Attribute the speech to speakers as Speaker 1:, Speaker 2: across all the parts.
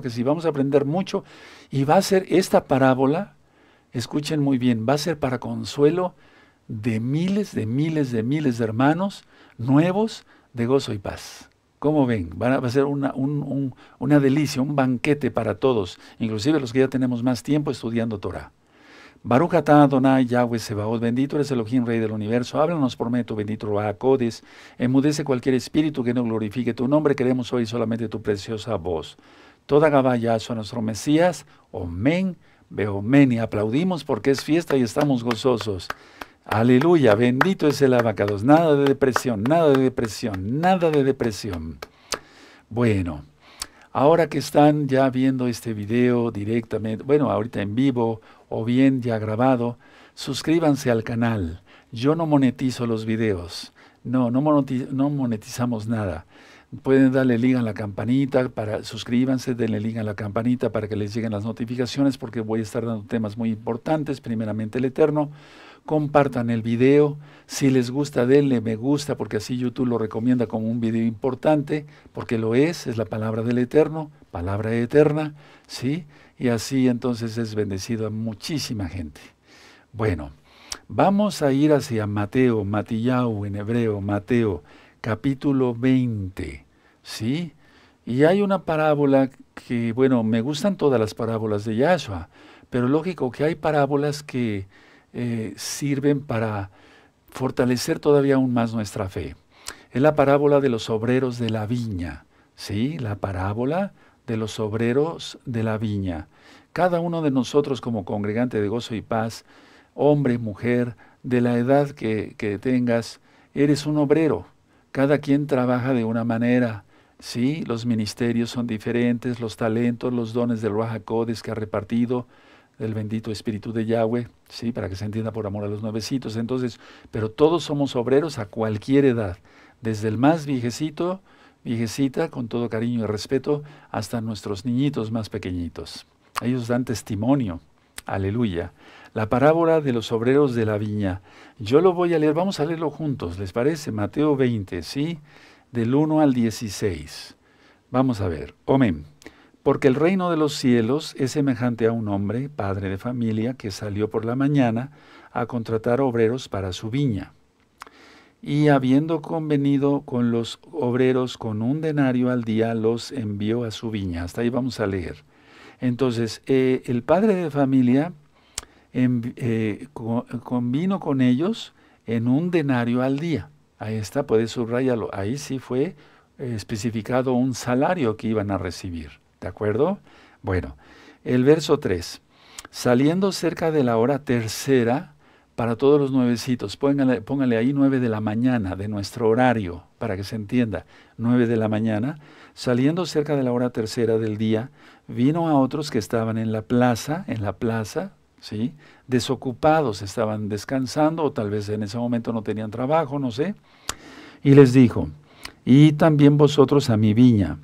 Speaker 1: porque si vamos a aprender mucho, y va a ser esta parábola, escuchen muy bien, va a ser para consuelo de miles, de miles, de miles de hermanos nuevos de gozo y paz. ¿Cómo ven? Va a ser una, una delicia, un banquete para todos, inclusive los que ya tenemos más tiempo estudiando Torah. Baruch atah Yahweh Sebaot, bendito eres Elohim, Rey del Universo, háblanos por medio bendito Codes, enmudece cualquier espíritu que no glorifique tu nombre, queremos hoy solamente tu preciosa voz toda Gabaya a nuestro Mesías. Veo Beomen y aplaudimos porque es fiesta y estamos gozosos. Aleluya, bendito es el abacados. Nada de depresión, nada de depresión, nada de depresión. Bueno, ahora que están ya viendo este video directamente, bueno, ahorita en vivo o bien ya grabado, suscríbanse al canal. Yo no monetizo los videos. No, no monetizamos nada. Pueden darle link a la campanita, para, suscríbanse, denle link a la campanita para que les lleguen las notificaciones porque voy a estar dando temas muy importantes, primeramente el Eterno. Compartan el video, si les gusta denle me gusta porque así YouTube lo recomienda como un video importante, porque lo es, es la palabra del Eterno, palabra eterna, ¿sí? Y así entonces es bendecido a muchísima gente. Bueno, vamos a ir hacia Mateo, Matillau en hebreo, Mateo capítulo 20, ¿sí? Y hay una parábola que, bueno, me gustan todas las parábolas de Yahshua, pero lógico que hay parábolas que eh, sirven para fortalecer todavía aún más nuestra fe. Es la parábola de los obreros de la viña, ¿sí? La parábola de los obreros de la viña. Cada uno de nosotros como congregante de gozo y paz, hombre, mujer, de la edad que tengas, eres un obrero, cada quien trabaja de una manera. Sí, los ministerios son diferentes, los talentos, los dones del Codes que ha repartido el bendito Espíritu de Yahweh, sí, para que se entienda por amor a los nuevecitos. Entonces, pero todos somos obreros a cualquier edad, desde el más viejecito, viejecita, con todo cariño y respeto, hasta nuestros niñitos más pequeñitos. Ellos dan testimonio. Aleluya la parábola de los obreros de la viña. Yo lo voy a leer, vamos a leerlo juntos, ¿les parece? Mateo 20, ¿sí? Del 1 al 16. Vamos a ver. Amén. Porque el reino de los cielos es semejante a un hombre, padre de familia, que salió por la mañana a contratar obreros para su viña. Y habiendo convenido con los obreros con un denario al día, los envió a su viña. Hasta ahí vamos a leer. Entonces, eh, el padre de familia en, eh, con ellos en un denario al día. Ahí está, puedes subrayarlo. Ahí sí fue eh, especificado un salario que iban a recibir. ¿De acuerdo? Bueno, el verso 3. Saliendo cerca de la hora tercera, para todos los nuevecitos. Póngale, ahí nueve de la mañana de nuestro horario, para que se entienda. nueve de la mañana, saliendo cerca de la hora tercera del día, vino a otros que estaban en la plaza, en la plaza, ¿sí? Desocupados, estaban descansando o tal vez en ese momento no tenían trabajo, no sé. Y les dijo, y también vosotros a mi viña,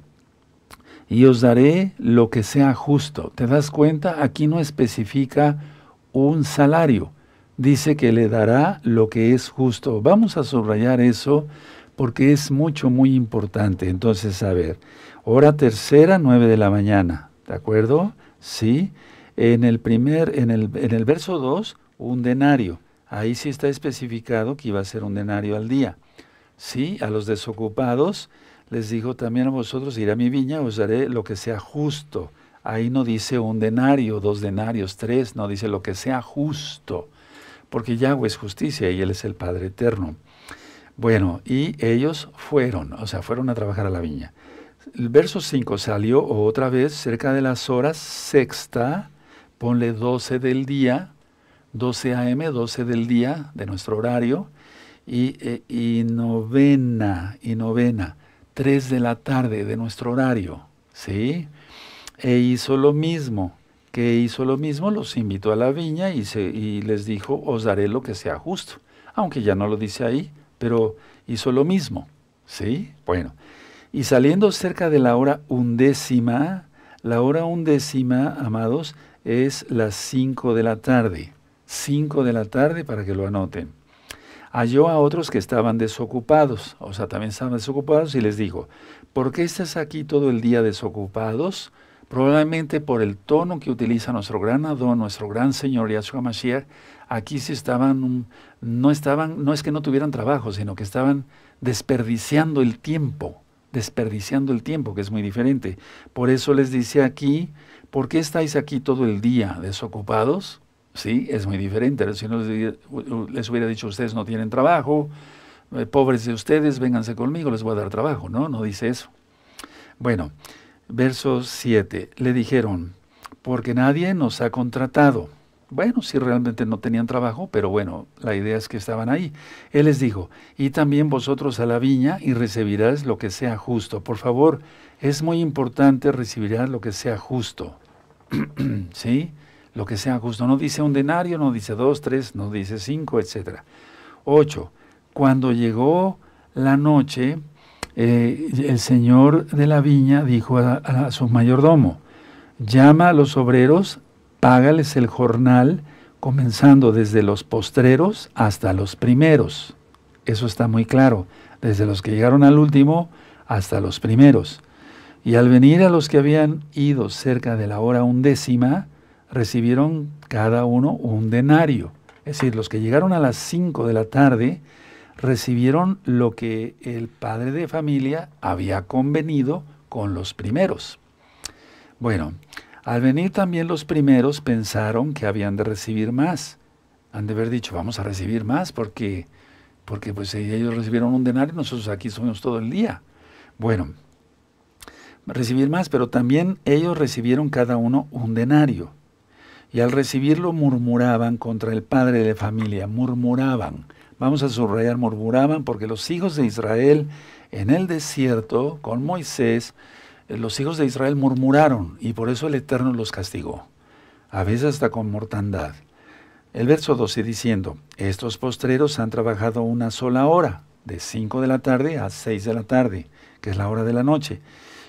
Speaker 1: y os daré lo que sea justo. ¿Te das cuenta? Aquí no especifica un salario. Dice que le dará lo que es justo. Vamos a subrayar eso porque es mucho, muy importante. Entonces, a ver, hora tercera, nueve de la mañana, ¿de acuerdo? Sí en el primer, en el, verso 2, un denario. Ahí sí está especificado que iba a ser un denario al día. Sí, a los desocupados les dijo también a vosotros, iré a mi viña, os daré lo que sea justo. Ahí no dice un denario, dos denarios, tres, no dice lo que sea justo, porque Yahweh es justicia y Él es el Padre eterno. Bueno, y ellos fueron, o sea, fueron a trabajar a la viña. El verso 5 salió otra vez cerca de las horas sexta ponle 12 del día, 12 a.m., 12 del día de nuestro horario, y, eh, y novena, y novena, 3 de la tarde de nuestro horario, ¿sí? E hizo lo mismo, que hizo lo mismo, los invitó a la viña y, y les dijo, os daré lo que sea justo, aunque ya no lo dice ahí, pero hizo lo mismo, ¿sí? Bueno, y saliendo cerca de la hora undécima, la hora undécima, amados, es las 5 de la tarde. 5 de la tarde para que lo anoten. Halló a otros que estaban desocupados, o sea, también estaban desocupados y les dijo, ¿por qué estás aquí todo el día desocupados? Probablemente por el tono que utiliza nuestro gran Adón, nuestro gran Señor Yahshua Mashiach, aquí sí estaban, mm, no estaban, no es que no tuvieran trabajo, sino que estaban desperdiciando el tiempo, desperdiciando el tiempo, que es muy diferente. Por eso les dice aquí, ¿por qué estáis aquí todo el día desocupados? Sí, es muy diferente. Si no les hubiera dicho, ustedes no tienen trabajo, eh, pobres de ustedes, vénganse conmigo, les voy a dar trabajo. No, no dice eso. Bueno, verso 7. Le dijeron, porque nadie nos ha contratado. Bueno, si realmente no tenían trabajo, pero bueno, la idea es que estaban ahí. Él les dijo, y también vosotros a la viña y recibirás lo que sea justo. Por favor, es muy importante recibir lo que sea justo. ¿Sí? Lo que sea justo. No dice un denario, no dice dos, tres, no dice cinco, etc. Ocho, cuando llegó la noche, eh, el señor de la viña dijo a su mayordomo, llama a los obreros, págales el jornal, comenzando desde los postreros hasta los primeros. Eso está muy claro, desde los que llegaron al último hasta los primeros. Y al venir a los que habían ido cerca de la hora undécima, recibieron cada uno un denario. Es decir, los que llegaron a las cinco de la tarde recibieron lo que el padre de familia había convenido con los primeros. Bueno, al venir también los primeros pensaron que habían de recibir más. Han de haber dicho, vamos a recibir más porque, porque pues ellos recibieron un denario y nosotros aquí somos todo el día. Bueno, recibir más, pero también ellos recibieron cada uno un denario. Y al recibirlo murmuraban contra el padre de familia, murmuraban. Vamos a subrayar, murmuraban porque los hijos de Israel en el desierto con Moisés, eh, los hijos de Israel murmuraron y por eso el Eterno los castigó, a veces hasta con mortandad. El verso 12 diciendo, estos postreros han trabajado una sola hora, de 5 de la tarde a 6 de la tarde, que es la hora de la noche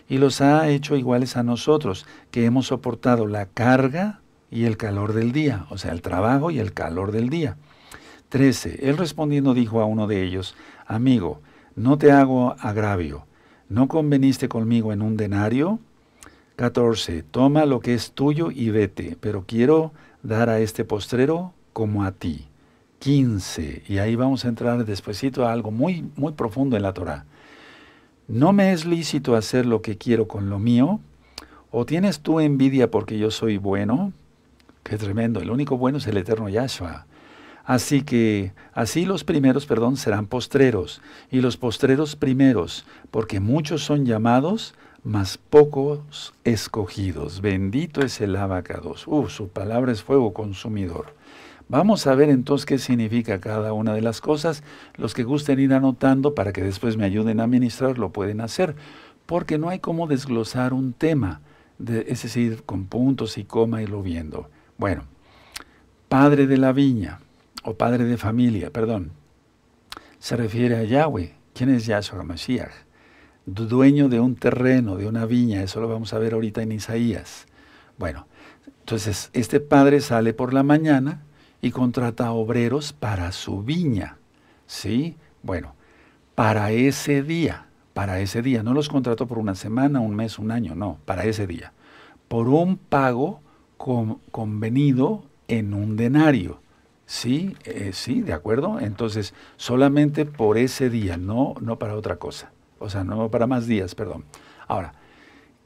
Speaker 1: y los ha hecho iguales a nosotros, que hemos soportado la carga y el calor del día, o sea, el trabajo y el calor del día. 13. Él respondiendo dijo a uno de ellos, Amigo, no te hago agravio, ¿no conveniste conmigo en un denario? 14. Toma lo que es tuyo y vete, pero quiero dar a este postrero como a ti. 15. Y ahí vamos a entrar despuesito a algo muy, muy profundo en la Torah. ¿no me es lícito hacer lo que quiero con lo mío? ¿O tienes tú envidia porque yo soy bueno? Qué tremendo, el único bueno es el eterno Yahshua. Así que, así los primeros, perdón, serán postreros, y los postreros primeros, porque muchos son llamados, mas pocos escogidos. Bendito es el abacados. Uh, su palabra es fuego consumidor. Vamos a ver entonces qué significa cada una de las cosas. Los que gusten ir anotando para que después me ayuden a ministrar lo pueden hacer, porque no hay cómo desglosar un tema, de, es decir, con puntos y coma y lo viendo. Bueno, padre de la viña o padre de familia, perdón, se refiere a Yahweh. ¿Quién es Yahshua Mashiach? Dueño de un terreno, de una viña, eso lo vamos a ver ahorita en Isaías. Bueno, entonces este padre sale por la mañana, y contrata obreros para su viña. ¿Sí? Bueno, para ese día, para ese día, no los contrato por una semana, un mes, un año, no, para ese día, por un pago convenido en un denario. Sí, eh, sí, de acuerdo. Entonces, solamente por ese día, no, no para otra cosa. O sea, no para más días, perdón. Ahora,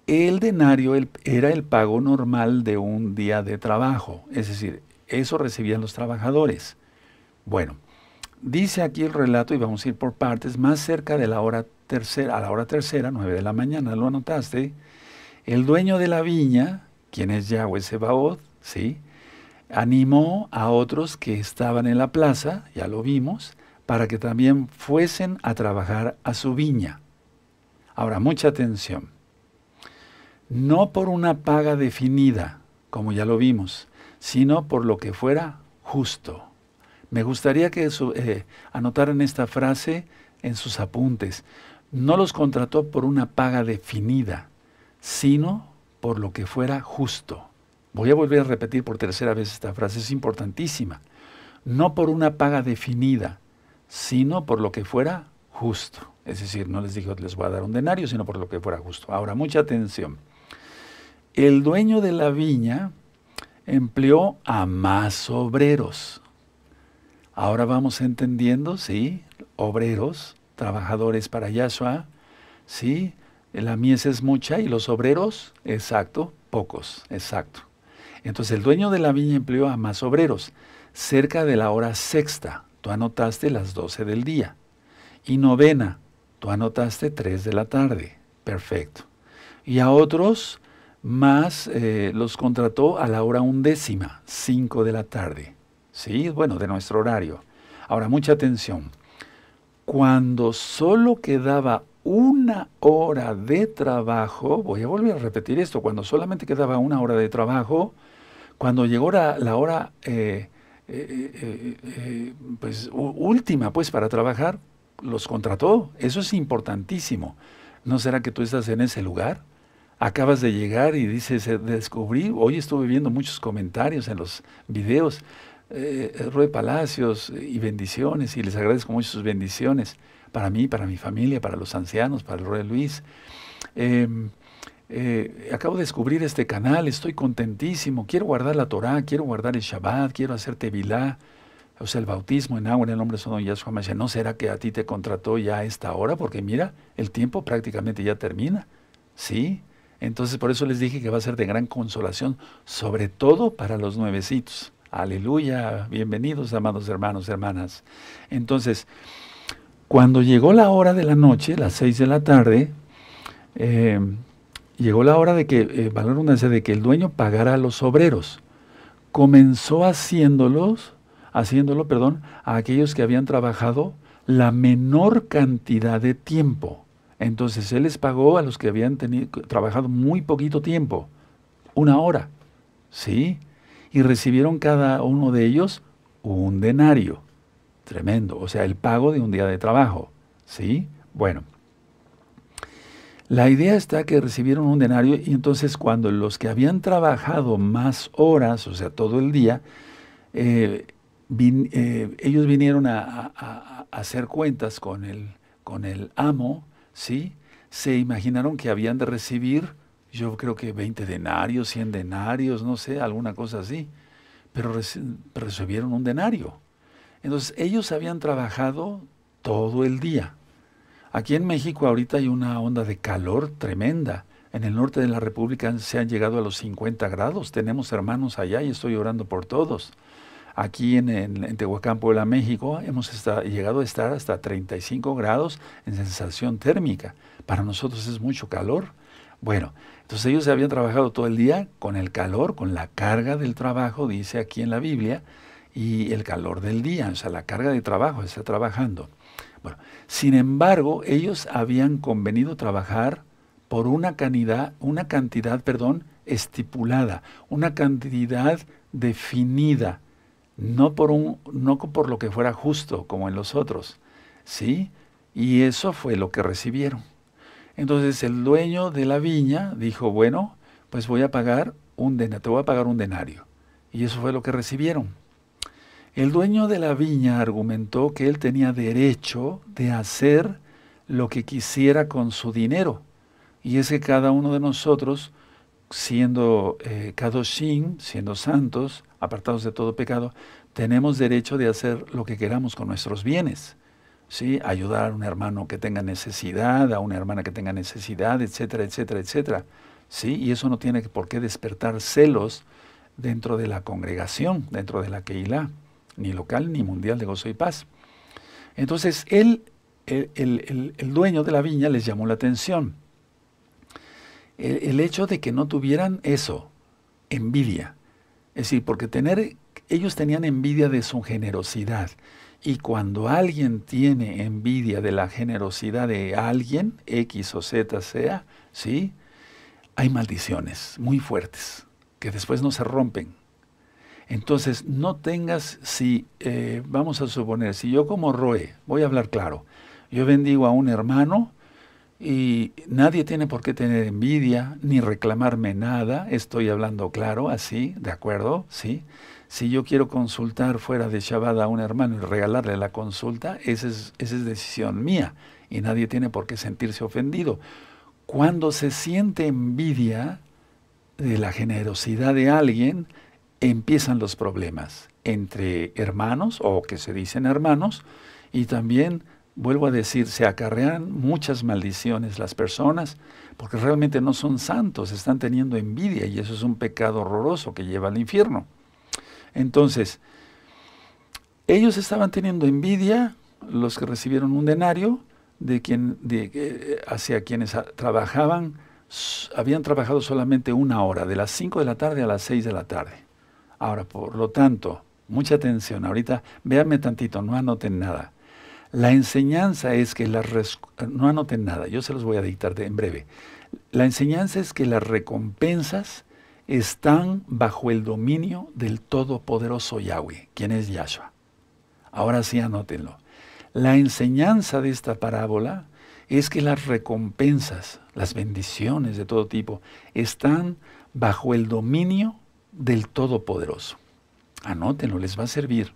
Speaker 1: el denario era el pago normal de un día de trabajo. Es decir, eso recibían los trabajadores. Bueno, dice aquí el relato, y vamos a ir por partes, más cerca de la hora tercera, a la hora tercera, nueve de la mañana, lo anotaste, el dueño de la viña, quien es Yahweh Sebaoth, ¿sí? animó a otros que estaban en la plaza, ya lo vimos, para que también fuesen a trabajar a su viña. Ahora, mucha atención. No por una paga definida, como ya lo vimos, sino por lo que fuera justo. Me gustaría que eh, anotaran esta frase en sus apuntes. No los contrató por una paga definida, sino por lo que fuera justo. Voy a volver a repetir por tercera vez esta frase, es importantísima. No por una paga definida, sino por lo que fuera justo. Es decir, no les dijo les voy a dar un denario, sino por lo que fuera justo. Ahora, mucha atención. El dueño de la viña empleó a más obreros. Ahora vamos entendiendo, ¿sí? Obreros, trabajadores para Yahshua, ¿sí? La mies es mucha y los obreros, exacto, pocos, exacto. Entonces el dueño de la viña empleó a más obreros, cerca de la hora sexta, tú anotaste las 12 del día, y novena, tú anotaste 3 de la tarde, perfecto. Y a otros más eh, los contrató a la hora undécima, 5 de la tarde. Sí, bueno, de nuestro horario. Ahora, mucha atención. Cuando solo quedaba una hora de trabajo, voy a volver a repetir esto, cuando solamente quedaba una hora de trabajo, cuando llegó la, hora eh, eh, pues, última pues, para trabajar, los contrató. Eso es importantísimo. ¿No será que tú estás en ese lugar? acabas de llegar y dices, eh, descubrí, hoy estuve viendo muchos comentarios en los videos, eh, Rue Palacios y bendiciones, y les agradezco mucho sus bendiciones para mí, para mi familia, para los ancianos, para el Rue Luis. Em, eh, acabo de descubrir este canal, estoy contentísimo, quiero guardar la Torah, quiero guardar el Shabbat, quiero hacer Tevilá, o sea, el bautismo en agua en el nombre de ya Yahshua ¿No será que a ti te contrató ya esta hora? Porque mira, el tiempo prácticamente ya termina. Sí, entonces por eso les dije que va a ser de gran consolación, sobre todo para los nuevecitos. Aleluya, bienvenidos amados hermanos, hermanas. Entonces, cuando llegó la hora de la noche, las seis de la tarde, em, llegó la hora de que, eh, de que el dueño pagara a los obreros. Comenzó haciéndolos, haciéndolo, perdón, a aquellos que habían trabajado la menor cantidad de tiempo. Entonces él les pagó a los que habían tenido, trabajado muy poquito tiempo, una hora, ¿sí? Y recibieron cada uno de ellos un denario. Tremendo, o sea, el pago de un día de trabajo, ¿sí? Bueno, la idea está que recibieron un denario y entonces cuando los que habían trabajado más horas, o sea, todo el día, eh, eh, ellos vinieron a, hacer cuentas con con el amo ¿sí? Se imaginaron que habían de recibir, yo creo que 20 denarios, 100 denarios, no sé, alguna cosa así, pero recibieron un denario. Entonces ellos habían trabajado todo el día. Aquí en México ahorita hay una onda de calor tremenda. En el norte de la República se han llegado a los 50 grados. Tenemos hermanos allá y estoy orando por todos. Aquí en, en, Tehuacán, Puebla, México, hemos llegado a estar hasta 35 grados en sensación térmica. Para nosotros es mucho calor. Bueno, entonces ellos habían trabajado todo el día con el calor, con la carga del trabajo, dice aquí en la Biblia, y el calor del día, o sea, la carga de trabajo, está trabajando. Bueno, sin embargo, ellos habían convenido trabajar por una cantidad, una cantidad, perdón, estipulada, una cantidad definida no por, un, no por lo que fuera justo como en los otros, ¿sí? Y eso fue lo que recibieron. Entonces el dueño de la viña dijo, bueno, pues voy a pagar un denario, te voy a pagar un denario. Y eso fue lo que recibieron. El dueño de la viña argumentó que él tenía derecho de hacer lo que quisiera con su dinero. Y es que cada uno de nosotros siendo eh, kadoshin, siendo santos, apartados de todo pecado, tenemos derecho de hacer lo que queramos con nuestros bienes. ¿sí? Ayudar a un hermano que tenga necesidad, a una hermana que tenga necesidad, etcétera, etcétera, etcétera. ¿sí? Y eso no tiene por qué despertar celos dentro de la congregación, dentro de la Keilah, ni local ni mundial de gozo y paz. Entonces, él, el dueño de la viña les llamó la atención el, hecho de que no tuvieran eso, envidia. Es decir, porque tener, ellos tenían envidia de su generosidad. Y cuando alguien tiene envidia de la generosidad de alguien, X o Z sea, ¿sí? Hay maldiciones muy fuertes que después no se rompen. Entonces, no tengas, si, eh, vamos a suponer, si yo como Roe, voy a hablar claro, yo bendigo a un hermano y nadie tiene por qué tener envidia ni reclamarme nada. Estoy hablando claro, así, ¿de acuerdo? Sí. Si yo quiero consultar fuera de Shabbat a un hermano y regalarle la consulta, esa es, esa es decisión mía. Y nadie tiene por qué sentirse ofendido. Cuando se siente envidia de la generosidad de alguien, empiezan los problemas entre hermanos o que se dicen hermanos y también vuelvo a decir, se acarrean muchas maldiciones las personas porque realmente no son santos, están teniendo envidia y eso es un pecado horroroso que lleva al infierno. Entonces, ellos estaban teniendo envidia, los que recibieron un denario, de quien, eh, eh, hacia quienes ah, trabajaban, habían trabajado solamente una hora, de las 5 de la tarde a las 6 de la tarde. Ahora, por lo tanto, mucha atención, ahorita véanme tantito, no anoten nada la enseñanza es que las... No anoten nada, yo se los voy a en breve. La enseñanza es que las recompensas están bajo el dominio del Todopoderoso Yahweh, quien es Yahshua. Ahora sí anótenlo. La enseñanza de esta parábola es que las recompensas, las bendiciones de todo tipo, están bajo el dominio del Todopoderoso. Anótenlo, les va a servir.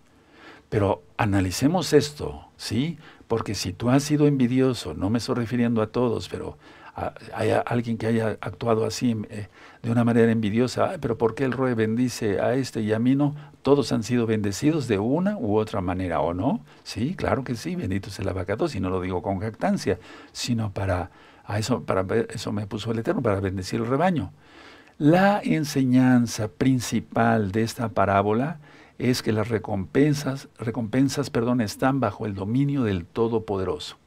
Speaker 1: Pero analicemos esto, ¿sí? Porque si tú has sido envidioso, no me estoy refiriendo a todos, pero hay alguien que haya actuado así em, eh, de una manera envidiosa, pero ¿por qué el rey bendice a este y a mí no? Todos han sido bendecidos de una u otra manera, ¿o no? Sí, claro que sí, bendito es el abacato, si no lo digo con jactancia, sino para, a eso, para eso me puso el Eterno, para bendecir el rebaño. La enseñanza principal de esta parábola es que las recompensas, recompensas perdón, están bajo el dominio del Todopoderoso.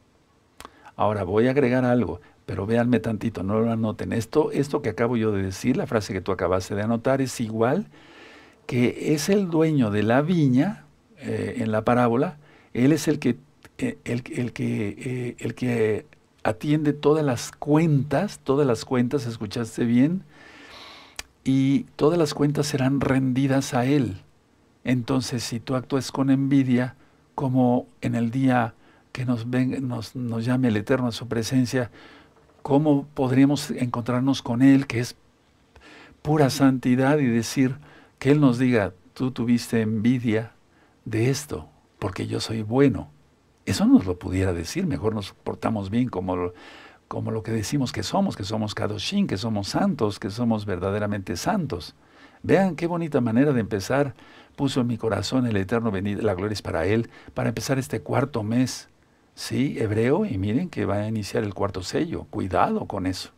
Speaker 1: Ahora voy a agregar algo, pero véanme tantito, no lo anoten. Esto, esto que acabo yo de decir, la frase que tú acabaste de anotar, es igual que es el dueño de la viña eh, en la parábola, él es el que, eh, que, eh, el que atiende todas las cuentas, todas las cuentas, escuchaste bien, y todas las cuentas serán rendidas a él. Entonces, si tú actúas con envidia, como en el día que nos, nos, llame el Eterno a su presencia, ¿cómo podríamos encontrarnos con Él, que es pura santidad, y decir que Él nos diga, tú tuviste envidia de esto, porque yo soy bueno? Eso nos lo pudiera decir, mejor nos portamos bien como lo, como lo que decimos que somos, que somos Kadoshin, que somos santos, que somos verdaderamente santos. Vean qué bonita manera de empezar puso en mi corazón el eterno venir la gloria es para Él, para empezar este cuarto mes, ¿sí? Hebreo, y miren que va a iniciar el cuarto sello, cuidado con eso.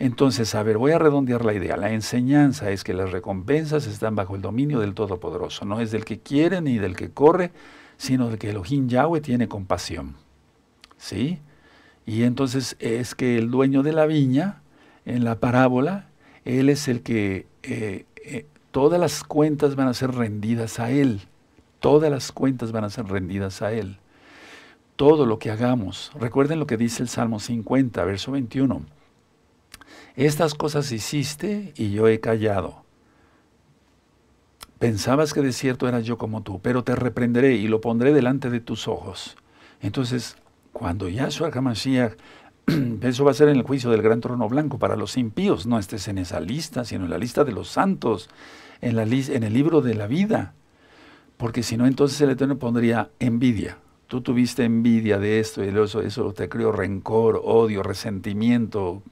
Speaker 1: Entonces, a ver, voy a redondear la idea. La enseñanza es que las recompensas están bajo el dominio del Todopoderoso. No es del que quiere ni del que corre, sino de que Elohim Yahweh tiene compasión. ¿Sí? Y entonces es que el dueño de la viña, en la parábola, él es el que eh, todas las cuentas van a ser rendidas a Él. Todas las cuentas van a ser rendidas a Él. Todo lo que hagamos. Recuerden lo que dice el Salmo 50, verso 21. Estas cosas hiciste y yo he callado. Pensabas que de cierto eras yo como tú, pero te reprenderé y lo pondré delante de tus ojos. Entonces, cuando Yahshua HaMashiach eso va a ser en el juicio del gran trono blanco para los impíos. No estés en esa lista, sino en la lista de los santos, en, la en el libro de la vida. Porque si no, entonces el Eterno pondría envidia. Tú tuviste envidia de esto y eso, eso te creó rencor, odio, resentimiento,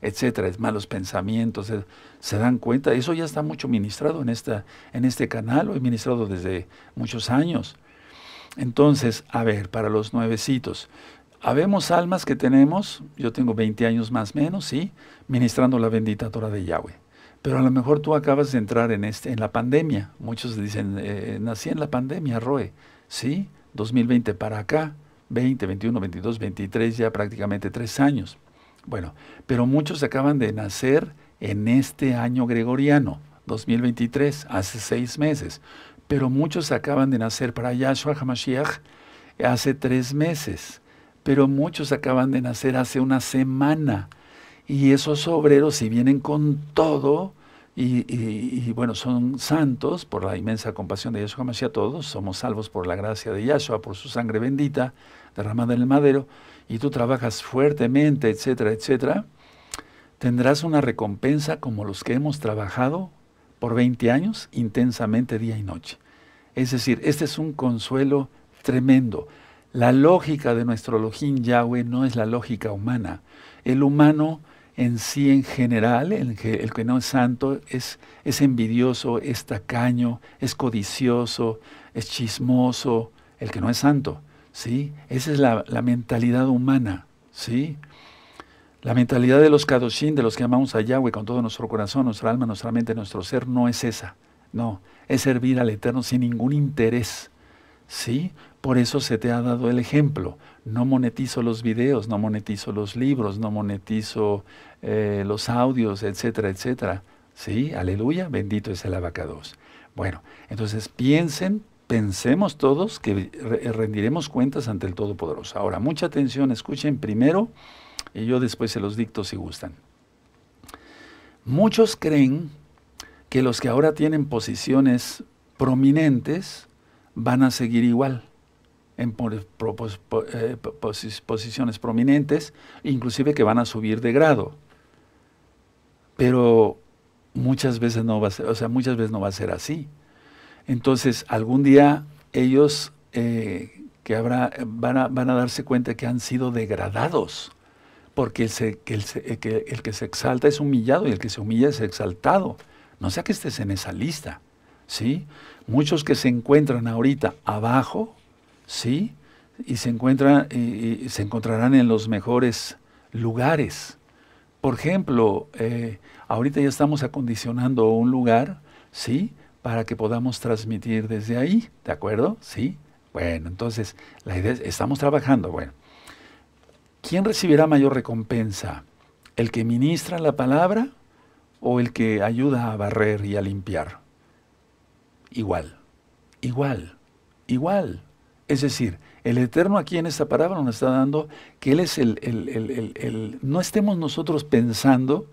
Speaker 1: etcétera, es malos pensamientos. ¿Se dan cuenta? Eso ya está mucho ministrado en, esta, en este canal, lo ministrado desde muchos años. Entonces, a ver, para los nuevecitos, habemos almas que tenemos, yo tengo 20 años más o menos, sí, ministrando la bendita Torah de Yahweh. Pero a lo mejor tú acabas de entrar en, este, en la pandemia. Muchos dicen, eh, nací en la pandemia, Roe. Sí, 2020 para acá, 20, 21, 22, 23, ya prácticamente tres años. Bueno, pero muchos acaban de nacer en este año gregoriano, 2023, hace seis meses. Pero muchos acaban de nacer para Yahshua HaMashiach hace tres meses pero muchos acaban de nacer hace una semana. Y esos obreros, si vienen con todo, y, bueno, son santos por la inmensa compasión de Yahshua Mashiach, todos somos salvos por la gracia de Yahshua, por su sangre bendita derramada en el madero, y tú trabajas fuertemente, etcétera, etcétera, tendrás una recompensa como los que hemos trabajado por 20 años intensamente día y noche. Es decir, este es un consuelo tremendo. La lógica de nuestro Elohim Yahweh no es la lógica humana. El humano en sí en general, el que, no es santo, es, envidioso, es tacaño, es codicioso, es chismoso, el que no es santo. ¿sí? Esa es la, mentalidad humana. ¿sí? La mentalidad de los Kadoshim, de los que amamos a Yahweh con todo nuestro corazón, nuestra alma, nuestra mente, nuestro ser, no es esa. No, es servir al Eterno sin ningún interés. ¿Sí? Por eso se te ha dado el ejemplo. No monetizo los videos, no monetizo los libros, no monetizo eh, los audios, etcétera, etcétera. Sí, aleluya, bendito es el abacados. Bueno, entonces piensen, pensemos todos que rendiremos cuentas ante el Todopoderoso. Ahora, mucha atención, escuchen primero y yo después se los dicto si gustan. Muchos creen que los que ahora tienen posiciones prominentes van a seguir igual en pues, eh, posiciones prominentes, inclusive que van a subir de grado. Pero muchas veces no va a ser, o sea, muchas veces no va a ser así. Entonces, algún día ellos eh, que habrá, van, a, darse cuenta que han sido degradados, porque eh, el, que se, exalta es humillado y el que se humilla es exaltado. No sea que estés en esa lista, ¿sí? Muchos que se encuentran ahorita abajo, ¿sí? Y se, se encontrarán en los mejores lugares. Por ejemplo, eh, ahorita ya estamos acondicionando un lugar, ¿sí? Para que podamos transmitir desde ahí, ¿de acuerdo? Sí. Bueno, entonces, la idea es, estamos trabajando, bueno. ¿Quién recibirá mayor recompensa? ¿El que ministra la palabra o el que ayuda a barrer y a limpiar? Igual, igual, igual. Es decir, el Eterno aquí en esta parábola nos está dando que Él es el, No estemos nosotros pensando,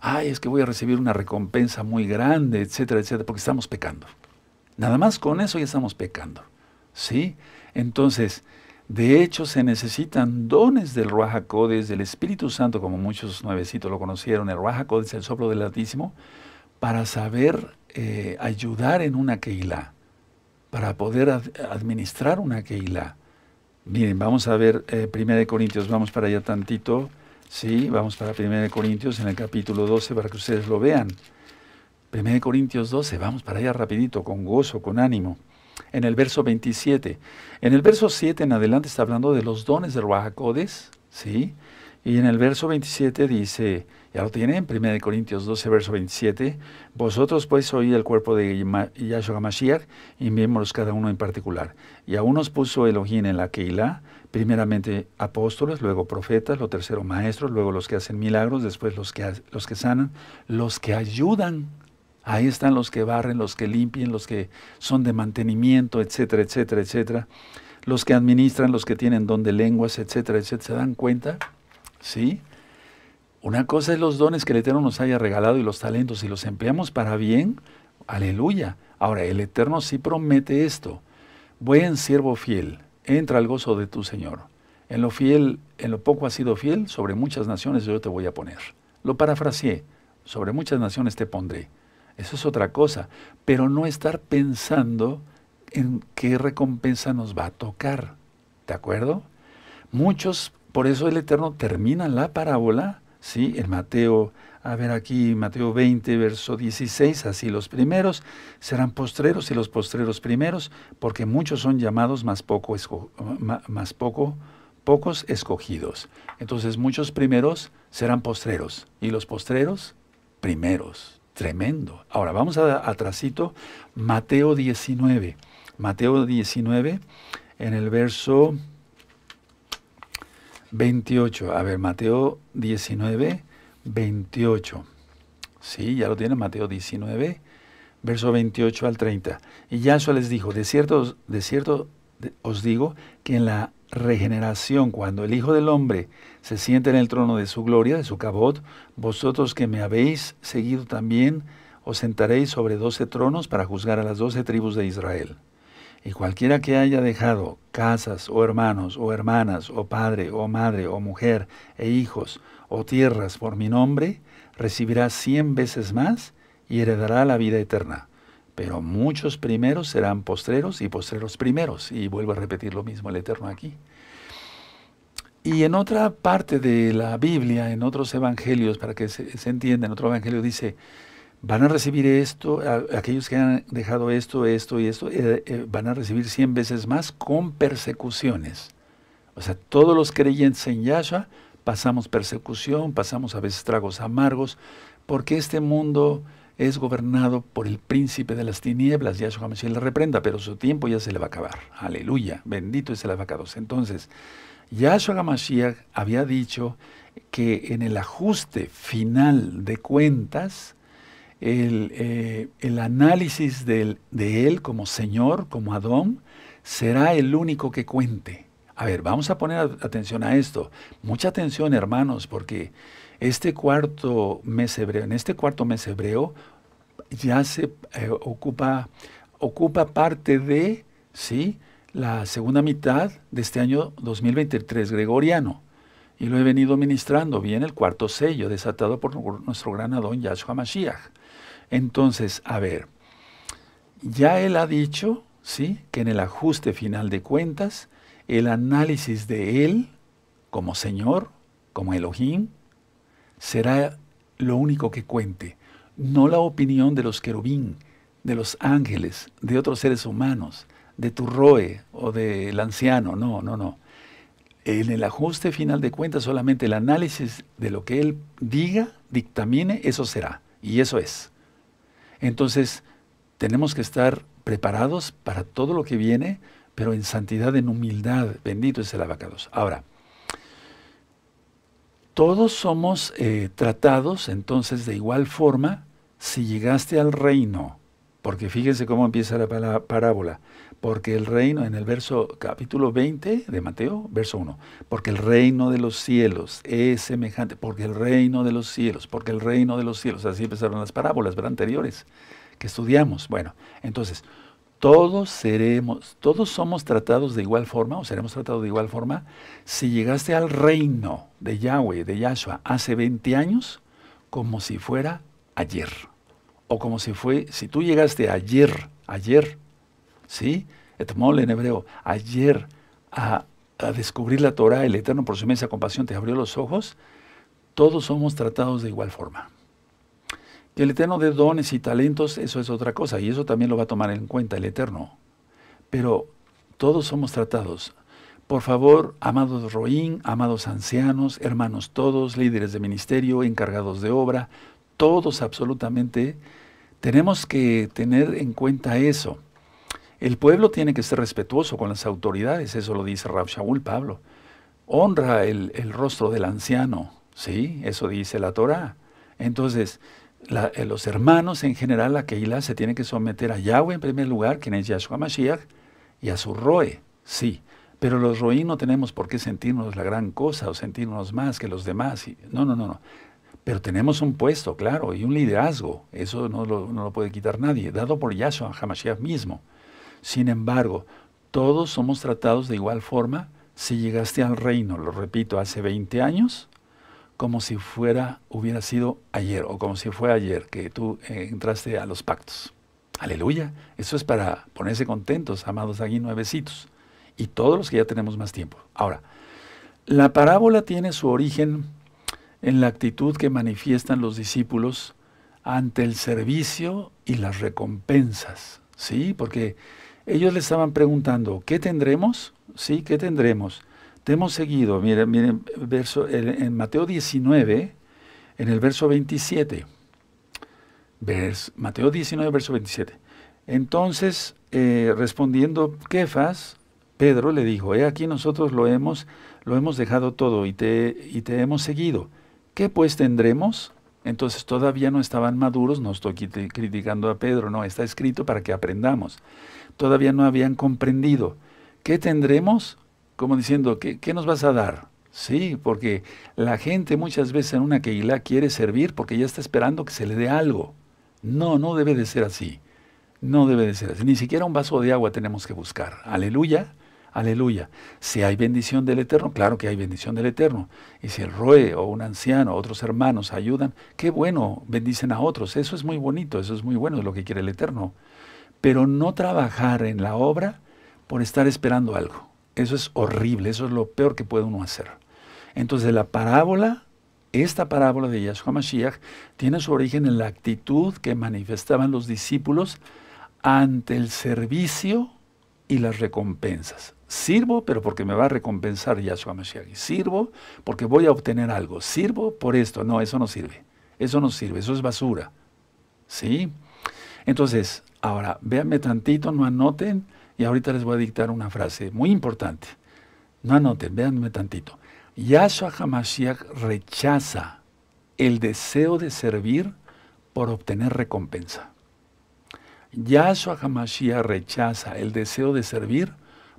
Speaker 1: ay, es que voy a recibir una recompensa muy grande, etcétera, etcétera, porque estamos pecando. Nada más con eso ya estamos pecando. ¿Sí? Entonces, de hecho, se necesitan dones del Ruajacodes, del Espíritu Santo, como muchos nuevecitos lo conocieron, el Ruajacodes, el soplo del Altísimo, para saber eh, ayudar en una Keilah para poder administrar una Keilah. Miren, vamos a ver 1 eh, Corintios, vamos para allá tantito, ¿sí? Vamos para 1 Corintios en el capítulo 12 para que ustedes lo vean. 1 Corintios 12, vamos para allá rapidito, con gozo, con ánimo. En el verso 27. En el verso 7 en adelante está hablando de los dones de Ruajacodes, ¿sí? Y en el verso 27 dice, ya lo tienen, 1 Corintios 12, verso 27. Vosotros pues sois el cuerpo de Yahshua Mashiach y miembros cada uno en particular. Y a unos puso ojín en la Keilah, primeramente apóstoles, luego profetas, lo tercero maestros, luego los que hacen milagros, después los que, los que sanan, los que ayudan. Ahí están los que barren, los que limpian, los que son de mantenimiento, etcétera, etcétera, etcétera. Los que administran, los que tienen don de lenguas, etcétera, etcétera. ¿Se dan cuenta? ¿Sí? Una cosa es los dones que el Eterno nos haya regalado y los talentos, si los empleamos para bien, aleluya. Ahora, el Eterno sí promete esto. Buen siervo fiel, entra al gozo de tu Señor. En lo fiel, en lo poco ha sido fiel, sobre muchas naciones yo te voy a poner. Lo parafraseé, sobre muchas naciones te pondré. Eso es otra cosa, pero no estar pensando en qué recompensa nos va a tocar. ¿De acuerdo? Muchos, por eso el Eterno termina la parábola ¿sí? En Mateo, a ver aquí, Mateo 20, verso 16, así los primeros serán postreros y los postreros primeros, porque muchos son llamados, más poco, más poco pocos escogidos. Entonces muchos primeros serán postreros y los postreros primeros. Tremendo. Ahora vamos a, atrásito, Mateo 19. Mateo 19 en el verso 28. A ver, Mateo 19, 28. Sí, ya lo tiene Mateo 19, verso 28 al 30. Y Yahshua les dijo, de cierto, de cierto os digo que en la regeneración, cuando el Hijo del Hombre se siente en el trono de su gloria, de su cabot, vosotros que me habéis seguido también, os sentaréis sobre doce tronos para juzgar a las doce tribus de Israel. Y cualquiera que haya dejado casas o hermanos o hermanas o padre o madre o mujer e hijos o tierras por mi nombre, recibirá cien veces más y heredará la vida eterna. Pero muchos primeros serán postreros y postreros primeros. Y vuelvo a repetir lo mismo el Eterno aquí. Y en otra parte de la Biblia, en otros evangelios, para que se, se entienda, en otro evangelio dice, van a recibir esto, aquellos que han dejado esto, esto y esto, eh, eh, van a recibir 100 veces más con persecuciones. O sea, todos los creyentes en Yahshua pasamos persecución, pasamos a veces tragos amargos, porque este mundo es gobernado por el príncipe de las tinieblas, Yahshua Mashiach le reprenda, pero su tiempo ya se le va a acabar. Aleluya, bendito es el abacados. Entonces, Yahshua Mashiach había dicho que en el ajuste final de cuentas, el, eh, el análisis de Él como Señor, como Adón, será el único que cuente. A ver, vamos a poner atención a esto. Mucha atención, hermanos, porque este cuarto mes hebreo, en este cuarto mes hebreo ya se eh, ocupa, ocupa parte de ¿sí? la segunda mitad de este año 2023 gregoriano. Y lo he venido ministrando bien el cuarto sello desatado por nuestro gran Adón Yahshua Mashiach. Entonces, a ver, ya él ha dicho, ¿sí? Que en el ajuste final de cuentas, el análisis de él como Señor, como Elohim, será lo único que cuente, no la opinión de los querubín, de los ángeles, de otros seres humanos, de tu o del anciano, no, no, no. En el ajuste final de cuentas, solamente el análisis de lo que él diga, dictamine, eso será. Y eso es. Entonces, tenemos que estar preparados para todo lo que viene, pero en santidad, en humildad. Bendito es el abacados. Ahora, todos somos eh, tratados entonces de igual forma si llegaste al reino, porque fíjense cómo empieza la parábola porque el reino, en el verso capítulo 20 de Mateo, verso 1, porque el reino de los cielos es semejante, porque el reino de los cielos, porque el reino de los cielos, así empezaron las parábolas ¿verdad? anteriores que estudiamos. Bueno, entonces, todos seremos, todos somos tratados de igual forma, o seremos tratados de igual forma, si llegaste al reino de Yahweh, de Yahshua, hace 20 años, como si fuera ayer. O como si fue, si tú llegaste ayer, ayer, ¿sí? Etmol en hebreo, ayer a, a descubrir la Torah, el Eterno por su inmensa compasión te abrió los ojos, todos somos tratados de igual forma. Que el Eterno dé dones y talentos, eso es otra cosa, y eso también lo va a tomar en cuenta el Eterno. Pero todos somos tratados. Por favor, amados Roín, amados ancianos, hermanos todos, líderes de ministerio, encargados de obra, todos absolutamente, tenemos que tener en cuenta eso. El pueblo tiene que ser respetuoso con las autoridades, eso lo dice Rab Shaul Pablo. Honra el, rostro del anciano, ¿sí? Eso dice la Torah. Entonces, eh, los hermanos en general, la Keilah, se tiene que someter a Yahweh en primer lugar, quien es Yahshua Mashiach, y a su Roe, sí. Pero los Roí no tenemos por qué sentirnos la gran cosa o sentirnos más que los demás. no, no, no, no. Pero tenemos un puesto, claro, y un liderazgo. Eso no lo, no lo puede quitar nadie, dado por Yahshua Hamashiach mismo. Sin embargo, todos somos tratados de igual forma si llegaste al reino, lo repito, hace 20 años, como si fuera, hubiera sido ayer o como si fue ayer que tú eh, entraste a los pactos. Aleluya. Eso es para ponerse contentos, amados aquí nuevecitos. Y todos los que ya tenemos más tiempo. Ahora, la parábola tiene su origen en la actitud que manifiestan los discípulos ante el servicio y las recompensas. Sí, porque ellos le estaban preguntando, ¿qué tendremos? Sí, ¿qué tendremos? Te hemos seguido, miren, miren verso, en, Mateo 19, en el verso 27. Mateo 19, verso 27. Entonces, respondiendo, eh, respondiendo Kefas, Pedro le dijo, he aquí nosotros lo hemos, lo hemos dejado todo y te, y te hemos seguido. ¿Qué pues tendremos? Entonces todavía no estaban maduros, no estoy criticando a Pedro, no, está escrito para que aprendamos. Todavía no habían comprendido. ¿Qué tendremos? Como diciendo, ¿qué, nos vas a dar? Sí, porque la gente muchas veces en una Keilah quiere servir porque ya está esperando que se le dé algo. No, no debe de ser así. No debe de ser así. Ni siquiera un vaso de agua tenemos que buscar. Aleluya. Aleluya. Si hay bendición del Eterno, claro que hay bendición del Eterno. Y si el Roe o un anciano, otros hermanos ayudan, qué bueno, bendicen a otros. Eso es muy bonito, eso es muy bueno, es lo que quiere el Eterno. Pero no trabajar en la obra por estar esperando algo. Eso es horrible, eso es lo peor que puede uno hacer. Entonces la parábola esta parábola de Yahshua Mashiach tiene su origen en la actitud que manifestaban los discípulos ante el servicio y las recompensas. Sirvo, pero porque me va a recompensar Yahshua Mashiach. Sirvo porque voy a obtener algo. Sirvo por esto. No, eso no sirve. Eso no sirve. Eso es basura. ¿Sí? Entonces, ahora, véanme tantito, no anoten. Y ahorita les voy a dictar una frase muy importante. No anoten, véanme tantito. Yahshua HaMashiach rechaza el deseo de servir por obtener recompensa. Yahshua HaMashiach rechaza el deseo de servir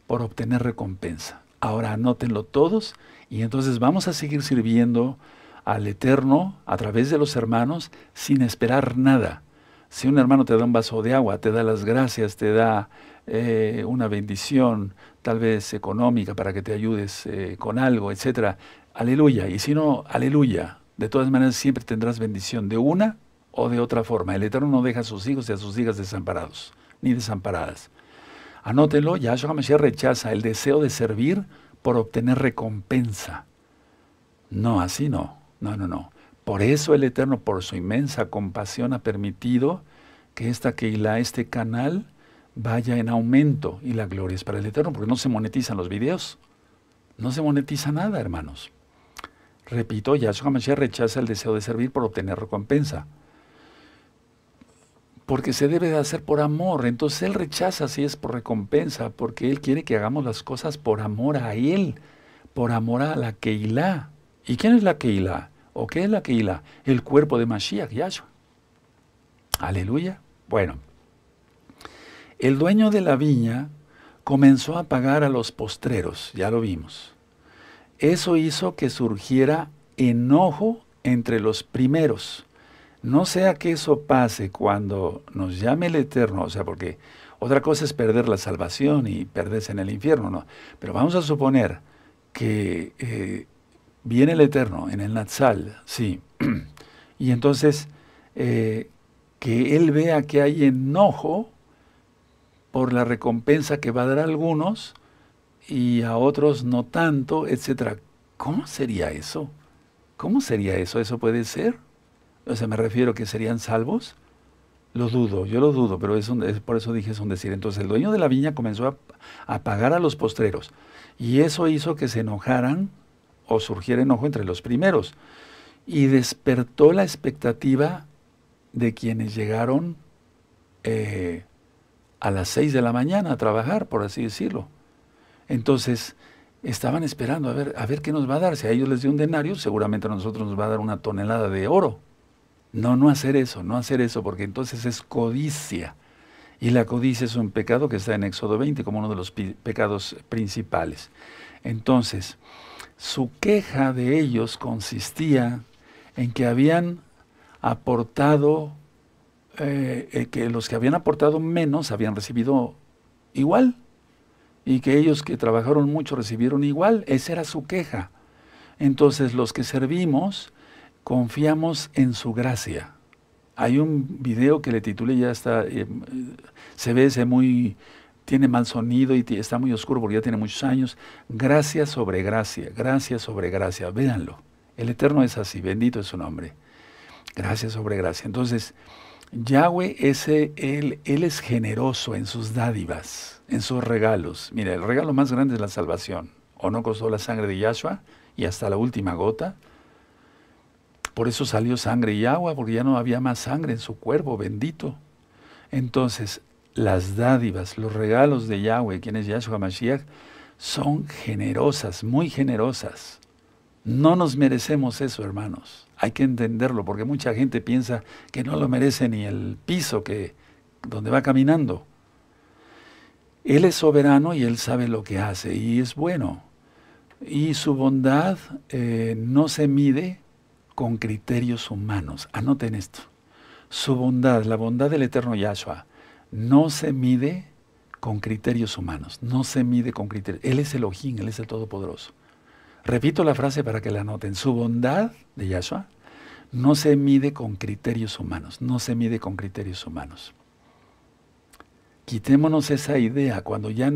Speaker 1: por obtener recompensa. Ahora anótenlo todos y entonces vamos a seguir sirviendo al Eterno a través de los hermanos sin esperar nada. Si un hermano te da un vaso de agua, te da las gracias, te da eh, una bendición, tal vez económica, para que te ayudes eh, con algo, etc. Aleluya. Y si no, aleluya. De todas maneras, siempre tendrás bendición de una o de otra forma. El Eterno no deja a sus hijos y a sus hijas desamparados, ni desamparadas. Anótenlo, Yahshua Mashiach rechaza el deseo de servir por obtener recompensa. No, así no. No, no, no. Por eso el Eterno, por su inmensa compasión, ha permitido que esta Keilah, este canal, vaya en aumento y la gloria es para el Eterno, porque no se monetizan los videos. No se monetiza nada, hermanos. Repito, Yahshua Mashiach rechaza el deseo de servir por obtener recompensa porque se debe de hacer por amor. Entonces Él rechaza si es por recompensa, porque Él quiere que hagamos las cosas por amor a Él, por amor a la Keilah. ¿Y quién es la Keilah? ¿O qué es la Keilah? El cuerpo de Mashiach, Yahshua. Aleluya. Bueno, el dueño de la viña comenzó a pagar a los postreros, ya lo vimos. Eso hizo que surgiera enojo entre los primeros no sea que eso pase cuando nos llame el Eterno, o sea, porque otra cosa es perder la salvación y perderse en el infierno, ¿no? Pero vamos a suponer que eh, viene el Eterno en el Natsal, sí, y entonces eh, que Él vea que hay enojo por la recompensa que va a dar a algunos y a otros no tanto, etc. ¿Cómo sería eso? ¿Cómo sería eso? ¿Eso puede ser? O sea, me refiero que serían salvos. Lo dudo, yo lo dudo, pero es, es por eso dije es decir. Entonces el dueño de la viña comenzó a, pagar a los postreros y eso hizo que se enojaran o surgiera enojo entre los primeros y despertó la expectativa de quienes llegaron eh, a las seis de la mañana a trabajar, por así decirlo. Entonces, estaban esperando a ver, a ver qué nos va a dar. Si a ellos les dio un denario, seguramente a nosotros nos va a dar una tonelada de oro. No, no hacer eso, no hacer eso, porque entonces es codicia. Y la codicia es un pecado que está en Éxodo 20 como uno de los pecados principales. Entonces, su queja de ellos consistía en que habían aportado, eh, eh, que los que habían aportado menos habían recibido igual, y que ellos que trabajaron mucho recibieron igual. Esa era su queja. Entonces los que servimos confiamos en su gracia. Hay un video que le titulé ya está, eh, se ve ese muy, tiene mal sonido y está muy oscuro porque ya tiene muchos años. Gracia sobre gracia, gracias sobre gracia, véanlo. El Eterno es así, bendito es su nombre. Gracias sobre gracia. Entonces, Yahweh ese, él, él es generoso en sus dádivas, en sus regalos. Mira, el regalo más grande es la salvación. ¿O no costó la sangre de Yahshua? Y hasta la última gota. Por eso salió sangre y agua, porque ya no había más sangre en su cuerpo, bendito. Entonces, las dádivas, los regalos de Yahweh, quien es Yahshua Mashiach, son generosas, muy generosas. No nos merecemos eso, hermanos. Hay que entenderlo, porque mucha gente piensa que no lo merece ni el piso que, donde va caminando. Él es soberano y él sabe lo que hace y es bueno. Y su bondad eh, no se mide con criterios humanos. Anoten esto. Su bondad, la bondad del eterno Yahshua, no se mide con criterios humanos, no se mide con criterios. Él es el Ojín, Él es el Todopoderoso. Repito la frase para que la anoten. Su bondad de Yahshua no se mide con criterios humanos, no se mide con criterios humanos. Quitémonos esa idea cuando ya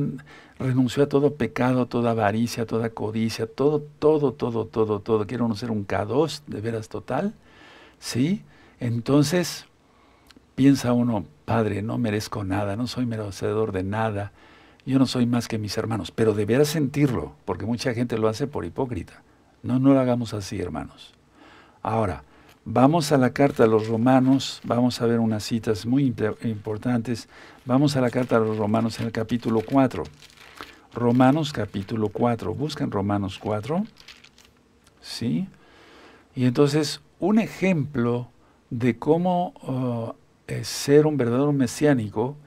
Speaker 1: renunció a todo pecado, toda avaricia, toda codicia, todo, todo, todo, todo, todo. Quiero no ser un k de veras total. ¿Sí? Entonces piensa uno, Padre, no merezco nada, no soy merecedor de nada, yo no soy más que mis hermanos, pero deberás sentirlo, porque mucha gente lo hace por hipócrita. No, no lo hagamos así, hermanos. Ahora, Vamos a la carta a los romanos, vamos a ver unas citas muy importantes. Vamos a la carta a los romanos en el capítulo 4. Romanos capítulo 4. Buscan Romanos 4. ¿Sí? Y entonces un ejemplo de cómo oh, ser un verdadero mesiánico,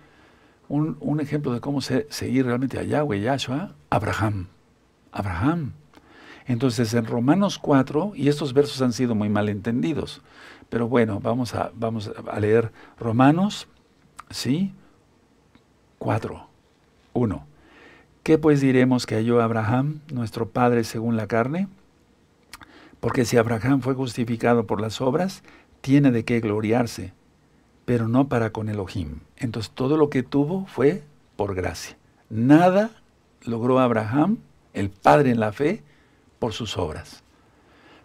Speaker 1: un, ejemplo de cómo seguir realmente a Yahweh, Yahshua, Abraham. Abraham entonces, en Romanos 4, y estos versos han sido muy mal entendidos, pero bueno, vamos a, vamos a leer Romanos, ¿sí? 4, 1. ¿Qué pues diremos que halló Abraham, nuestro padre según la carne? Porque si Abraham fue justificado por las obras, tiene de qué gloriarse, pero no para con Elohim. Entonces todo lo que tuvo fue por gracia. Nada logró Abraham, el padre en la fe, por sus obras.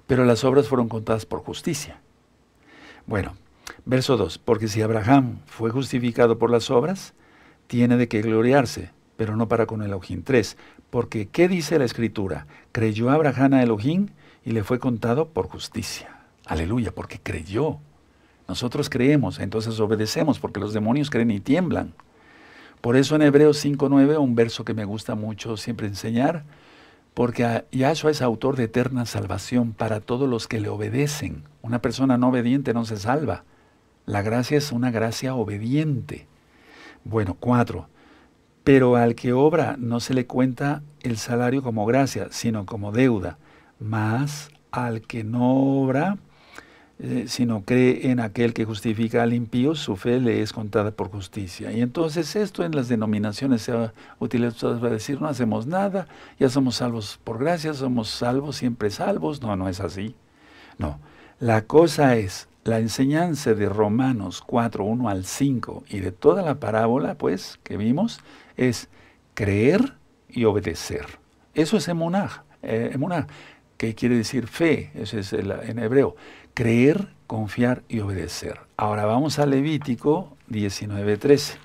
Speaker 1: Pero las obras fueron contadas por justicia. Bueno, verso 2, porque si Abraham fue justificado por las obras, tiene de qué gloriarse, pero no para con Elohim. 3, porque ¿qué dice la escritura? Creyó Abraham a Elohim y le fue contado por justicia. Aleluya, porque creyó. Nosotros creemos, entonces obedecemos, porque los demonios creen y tiemblan. Por eso en Hebreos 5.9, un verso que me gusta mucho siempre enseñar, porque Yahshua es autor de eterna salvación para todos los que le obedecen. Una persona no obediente no se salva. La gracia es una gracia obediente. Bueno, cuatro. Pero al que obra no se le cuenta el salario como gracia, sino como deuda. Mas al que no obra, eh, sino cree en aquel que justifica al impío, su fe le es contada por justicia. Y entonces esto en las denominaciones se ha utilizado para decir, no hacemos nada, ya somos salvos por gracia, somos salvos, siempre salvos. No, no es así. No, la cosa es, la enseñanza de Romanos 4, 1 al 5 y de toda la parábola, pues, que vimos, es creer y obedecer. Eso es emunah, eh, emunah que quiere decir fe, eso es en hebreo creer, confiar y obedecer. Ahora vamos a Levítico 19:13.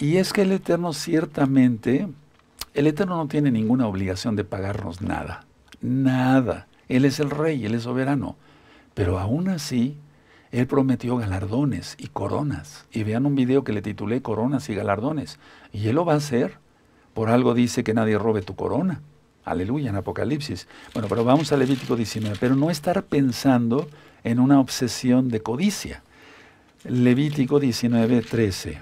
Speaker 1: Y es que el Eterno ciertamente, el Eterno no tiene ninguna obligación de pagarnos nada, nada. Él es el rey, Él es soberano. Pero aún así, Él prometió galardones y coronas. Y vean un video que le titulé Coronas y Galardones. Y Él lo va a hacer. Por algo dice que nadie robe tu corona. Aleluya, en Apocalipsis. Bueno, pero vamos a Levítico 19, pero no estar pensando en una obsesión de codicia. Levítico 19, 13.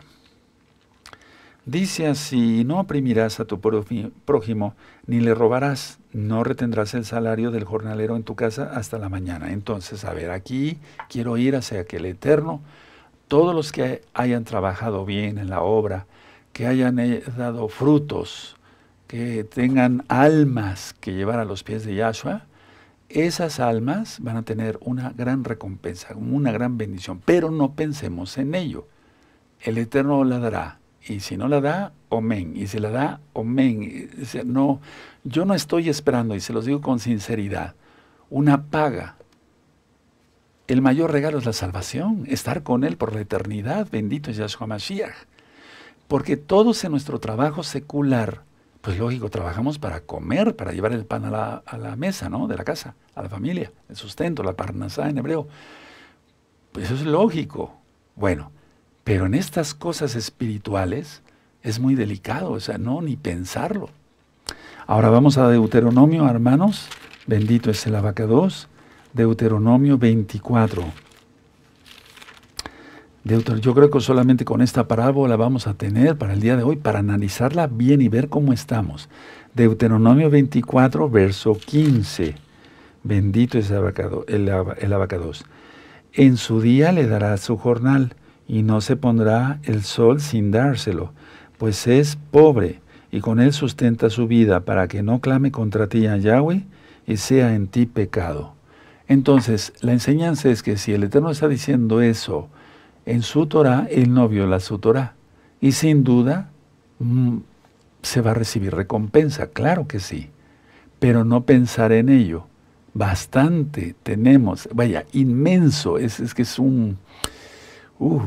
Speaker 1: Dice así, no oprimirás a tu prójimo, ni le robarás, no retendrás el salario del jornalero en tu casa hasta la mañana. Entonces, a ver, aquí quiero ir hacia aquel eterno. Todos los que hayan trabajado bien en la obra, que hayan eh, dado frutos, que tengan almas que llevar a los pies de Yahshua, esas almas van a tener una gran recompensa, una gran bendición, pero no pensemos en ello. El Eterno la dará, y si no la da, amén, y si la da, amén. No, yo no estoy esperando, y se los digo con sinceridad, una paga. El mayor regalo es la salvación, estar con Él por la eternidad, bendito es Yahshua Mashiach. Porque todos en nuestro trabajo secular, pues lógico, trabajamos para comer, para llevar el pan a la, mesa, ¿no? De la casa, a la familia, el sustento, la parnasá en hebreo. Pues eso es lógico. Bueno, pero en estas cosas espirituales es muy delicado, o sea, no, ni pensarlo. Ahora vamos a Deuteronomio, hermanos. Bendito es el dos. Deuteronomio 24 yo creo que solamente con esta parábola vamos a tener para el día de hoy, para analizarla bien y ver cómo estamos. Deuteronomio 24, verso 15. Bendito es el abacado, el, el abacados. En su día le dará su jornal, y no se pondrá el sol sin dárselo, pues es pobre, y con él sustenta su vida, para que no clame contra ti a Yahweh, y sea en ti pecado. Entonces, la enseñanza es que si el Eterno está diciendo eso, en su Torah, él no viola su Torah. Y sin duda mm, se va a recibir recompensa, claro que sí. Pero no pensar en ello. Bastante tenemos, vaya, inmenso, es, que es un,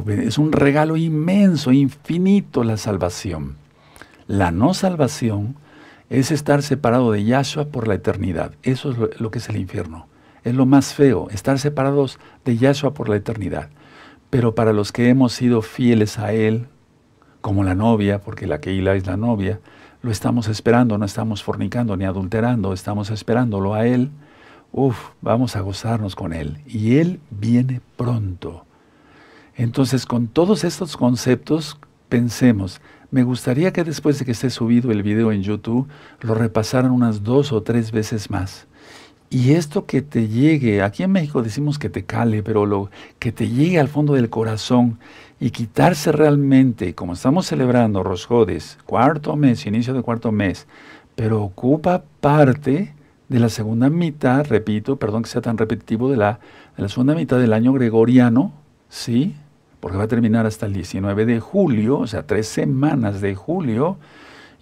Speaker 1: es un regalo inmenso, infinito la salvación. La no salvación es estar separado de Yahshua por la eternidad. Eso es lo, lo que es el infierno. Es lo más feo, estar separados de Yahshua por la eternidad. Pero para los que hemos sido fieles a Él, como la novia, porque la Keila es la novia, lo estamos esperando, no estamos fornicando ni adulterando, estamos esperándolo a Él. Uf, vamos a gozarnos con Él. Y Él viene pronto. Entonces, con todos estos conceptos, pensemos, me gustaría que después de que esté subido el video en YouTube, lo repasaran unas dos o tres veces más y esto que te llegue, aquí en México decimos que te cale, pero lo que te llegue al fondo del corazón y quitarse realmente, como estamos celebrando Rosjodes, cuarto mes, inicio de cuarto mes, pero ocupa parte de la segunda mitad, repito, perdón que sea tan repetitivo, de la, de la segunda mitad del año gregoriano, ¿sí? Porque va a terminar hasta el 19 de julio, o sea, tres semanas de julio,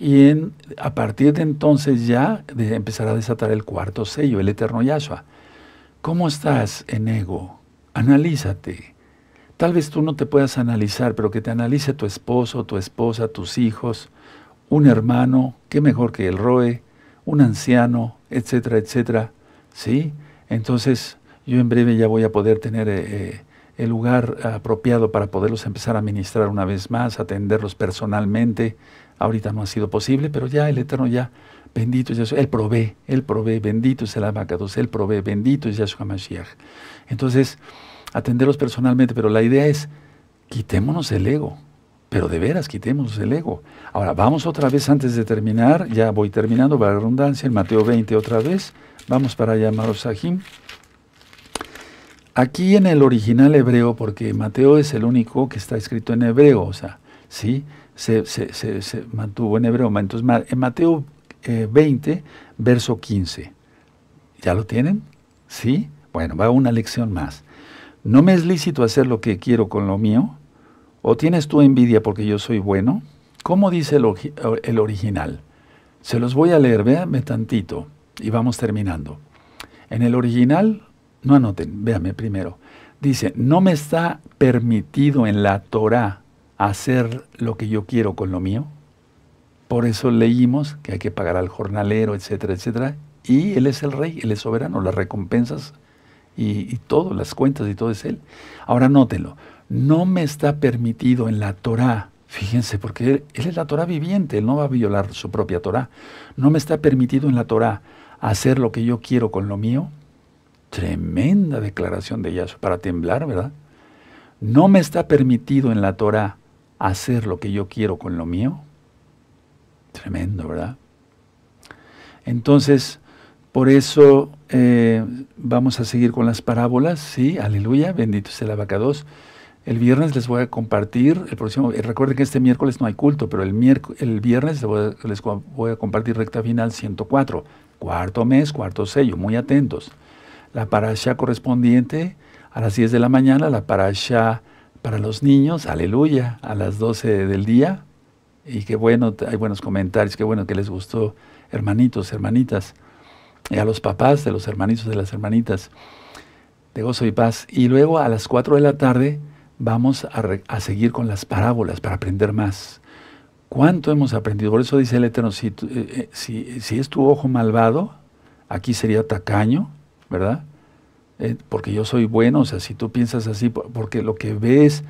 Speaker 1: y a partir de entonces ya de, empezará a desatar el cuarto sello, el eterno Yahshua. ¿Cómo estás en ego? Analízate. Tal vez tú no te puedas analizar, pero que te analice tu esposo, tu esposa, tus hijos, un hermano, qué mejor que el Roe, un anciano, etcétera, etcétera. ¿Sí? Entonces yo en breve ya voy a poder tener eh, eh, el lugar apropiado para poderlos empezar a ministrar una vez más, atenderlos personalmente, Ahorita no ha sido posible, pero ya el Eterno ya, bendito es Yahshua, Él provee, Él provee, bendito es el Abacados, Él provee, bendito es Yahshua Mashiach. Entonces, atenderlos personalmente, pero la idea es, quitémonos el ego, pero de veras, quitémonos el ego. Ahora, vamos otra vez antes de terminar, ya voy terminando, para la redundancia, en Mateo 20 otra vez, vamos para llamaros Jim Aquí en el original hebreo, porque Mateo es el único que está escrito en hebreo, o sea, ¿sí? se, mantuvo en hebreo. Entonces, en Mateo 20, eh, verso 15. ¿Ya lo tienen? ¿Sí? Bueno, va una lección más. ¿No me es lícito hacer lo que quiero con lo mío? ¿O tienes tú envidia porque yo soy bueno? ¿Cómo dice el, original? Se los voy a leer, véanme tantito y vamos terminando. En el original, no anoten, véanme primero. Dice, no me está permitido en la Torah hacer lo que yo quiero con lo mío. Por eso leímos que hay que pagar al jornalero, etcétera, etcétera. Y Él es el rey, Él es soberano, las recompensas y, todo, las cuentas y todo es Él. Ahora nótenlo, no me está permitido en la Torah, fíjense, porque él, él, es la Torah viviente, Él no va a violar su propia Torah. No me está permitido en la Torah hacer lo que yo quiero con lo mío. Tremenda declaración de Yahshua, para temblar, ¿verdad? No me está permitido en la Torah hacer lo que yo quiero con lo mío? Tremendo, ¿verdad? Entonces, por eso eh, vamos a seguir con las parábolas, sí, aleluya, bendito sea la vaca 2. El viernes les voy a compartir, el próximo, eh, recuerden que este miércoles no hay culto, pero el, el viernes les voy, a, les voy a compartir recta final 104, cuarto mes, cuarto sello, muy atentos. La parasha correspondiente a las 10 de la mañana, la parasha para los niños, aleluya, a las 12 del día. Y qué bueno, hay buenos comentarios, qué bueno que les gustó, hermanitos, hermanitas, y a los papás de los hermanitos, de las hermanitas, de gozo y paz. Y luego a las 4 de la tarde vamos a, seguir con las parábolas para aprender más. ¿Cuánto hemos aprendido? Por eso dice el Eterno, si eh, eh, es tu ojo malvado, aquí sería tacaño, ¿verdad? Eh, porque yo soy bueno, o sea, si tú piensas así, porque lo que ves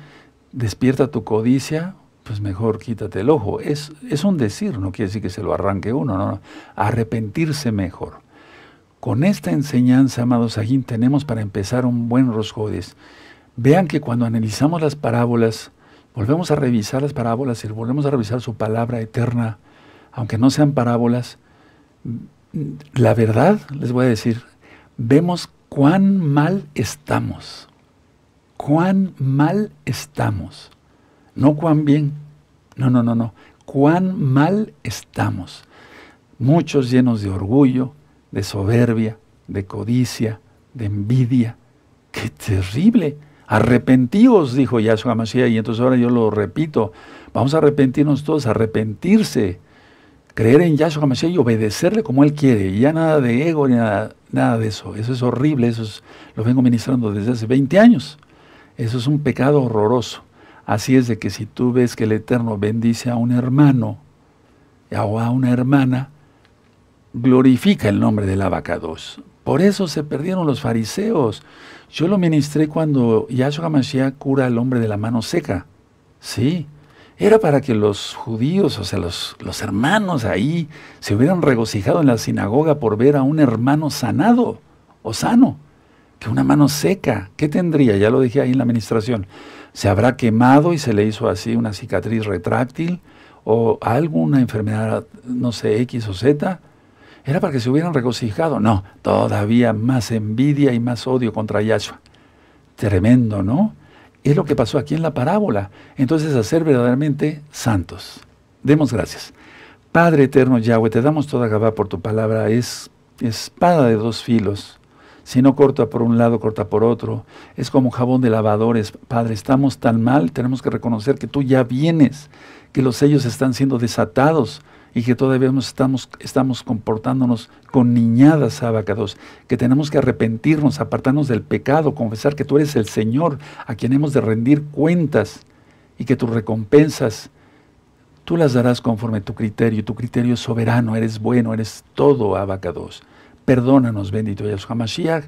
Speaker 1: despierta tu codicia, pues mejor quítate el ojo. Es, es un decir, no quiere decir que se lo arranque uno, no, arrepentirse mejor. Con esta enseñanza, amados aquí tenemos para empezar un buen Rosjodes. Vean que cuando analizamos las parábolas, volvemos a revisar las parábolas y volvemos a revisar su palabra eterna, aunque no sean parábolas, mm, la verdad, les voy a decir, vemos cuán mal estamos, cuán mal estamos, no cuán bien, no, no, no, no, cuán mal estamos. Muchos llenos de orgullo, de soberbia, de codicia, de envidia. ¡Qué terrible! Arrepentíos, dijo Yahshua Mashiach, y entonces ahora yo lo repito, vamos a arrepentirnos todos, arrepentirse creer en Yahshua Mashiach y obedecerle como Él quiere. Y ya nada de ego ni nada, de eso. Eso es horrible, eso lo vengo ministrando desde hace 20 años. Eso es un pecado horroroso. Así es de que si tú ves que el Eterno bendice a un hermano eh, o a una hermana, glorifica el nombre del abacados. Por eso se perdieron los fariseos. Yo lo ministré cuando Yahshua Mashiach cura al hombre de la mano seca. Sí, era para que los judíos, o sea, los, los hermanos ahí, se hubieran regocijado en la sinagoga por ver a un hermano sanado o sano, que una mano seca, ¿qué tendría? Ya lo dije ahí en la administración, se habrá quemado y se le hizo así una cicatriz retráctil o alguna enfermedad, no sé, X o Z. Era para que se hubieran regocijado. No, todavía más envidia y más odio contra Yahshua. Tremendo, ¿no? Es lo que pasó aquí en la parábola. Entonces, a ser verdaderamente santos. Demos gracias. Padre eterno Yahweh, te damos toda Gabá por tu palabra. Es espada de dos filos. Si no corta por un lado, corta por otro. Es como jabón de lavadores. Padre, estamos tan mal, tenemos que reconocer que tú ya vienes, que los sellos están siendo desatados y que todavía estamos, estamos comportándonos con niñadas, abacados, que tenemos que arrepentirnos, apartarnos del pecado, confesar que tú eres el Señor a quien hemos de rendir cuentas y que tus recompensas tú las darás conforme a tu criterio, tu criterio es soberano, eres bueno, eres todo, abacados. Perdónanos, bendito Yahshua Hamashiach,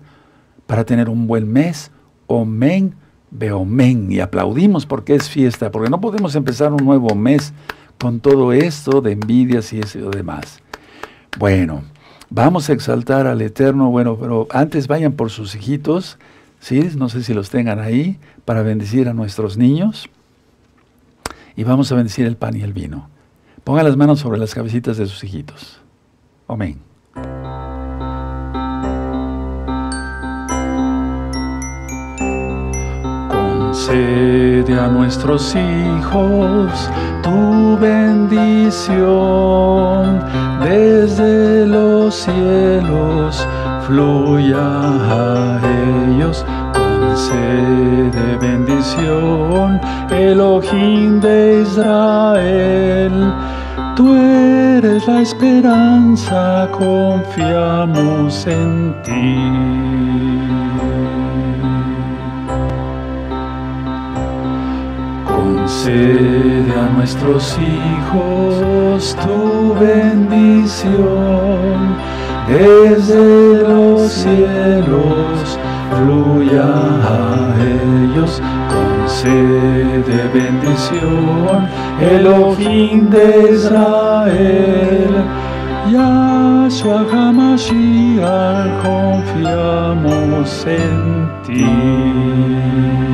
Speaker 1: para tener un buen mes. Omen, beomen. Y aplaudimos porque es fiesta, porque no podemos empezar un nuevo mes con todo esto de envidias y eso y demás. Bueno, vamos a exaltar al Eterno. Bueno, pero antes vayan por sus hijitos, ¿sí? No sé si los tengan ahí, para bendecir a nuestros niños. Y vamos a bendecir el pan y el vino. Pongan las manos sobre las cabecitas de sus hijitos.
Speaker 2: Amén. concede a nuestros hijos tu bendición desde los cielos fluya a ellos concede bendición Elohim de Israel Tú eres la esperanza, confiamos en ti. Concede a nuestros hijos tu bendición, desde los cielos fluya a ellos. Concede bendición, el ojín de Israel. Yahshua HaMashiach, confiamos en ti.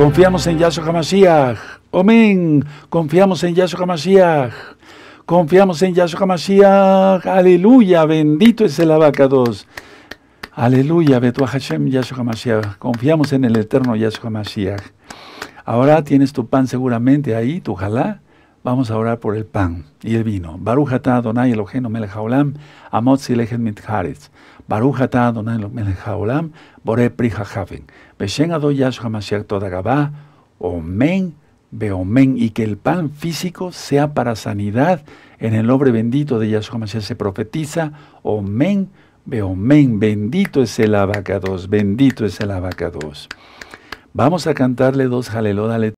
Speaker 1: Confiamos en Yahshua HaMashiach. Amén. Confiamos en Yahshua HaMashiach. Confiamos en Yahshua HaMashiach. Aleluya. Bendito es el abacados. Aleluya. Betuah Hashem Yahshua HaMashiach. Confiamos en el eterno Yahshua HaMashiach. Ahora tienes tu pan seguramente ahí, tu jalá. Vamos a orar por el pan y el vino. Baruch Donai Adonai Eloheinu melech melhaolam, amotzi lechem mit haaretz. Baruch atah Adonai melech bore pri hachaven. Beshen ado Yahshua Mashiach toda omen, beomen. Y que el pan físico sea para sanidad. En el nombre bendito de Yahshua Mashiach se profetiza, omen, beomen. Bendito es el abacados, bendito es el abacados. Vamos a cantarle dos halelodales.